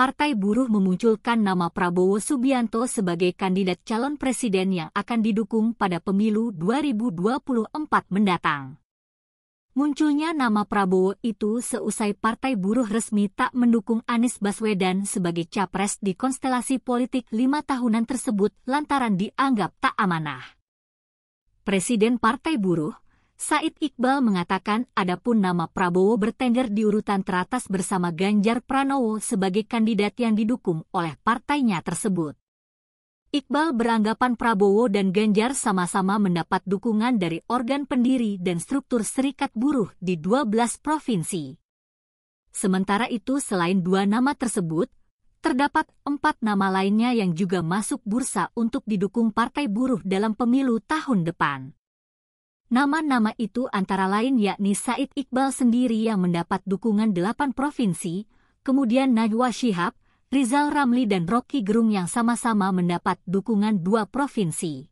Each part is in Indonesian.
Partai Buruh memunculkan nama Prabowo Subianto sebagai kandidat calon presiden yang akan didukung pada pemilu 2024 mendatang. Munculnya nama Prabowo itu seusai Partai Buruh resmi tak mendukung Anies Baswedan sebagai capres di konstelasi politik lima tahunan tersebut lantaran dianggap tak amanah. Presiden Partai Buruh, Said Iqbal mengatakan adapun nama Prabowo bertender di urutan teratas bersama Ganjar Pranowo sebagai kandidat yang didukung oleh partainya tersebut. Iqbal beranggapan Prabowo dan Ganjar sama-sama mendapat dukungan dari organ pendiri dan struktur serikat buruh di 12 provinsi. Sementara itu selain dua nama tersebut, Terdapat empat nama lainnya yang juga masuk bursa untuk didukung Partai Buruh dalam pemilu tahun depan. Nama-nama itu antara lain yakni Said Iqbal sendiri yang mendapat dukungan delapan provinsi, kemudian Najwa Shihab, Rizal Ramli dan Rocky Gerung yang sama-sama mendapat dukungan dua provinsi.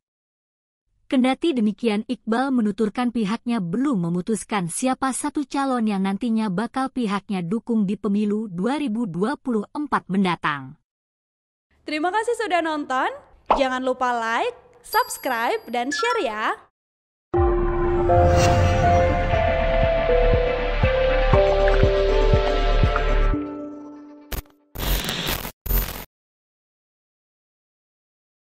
Kendati demikian Iqbal menuturkan pihaknya belum memutuskan siapa satu calon yang nantinya bakal pihaknya dukung di pemilu 2024 mendatang. Terima kasih sudah nonton. Jangan lupa like, subscribe, dan share ya. Thank you.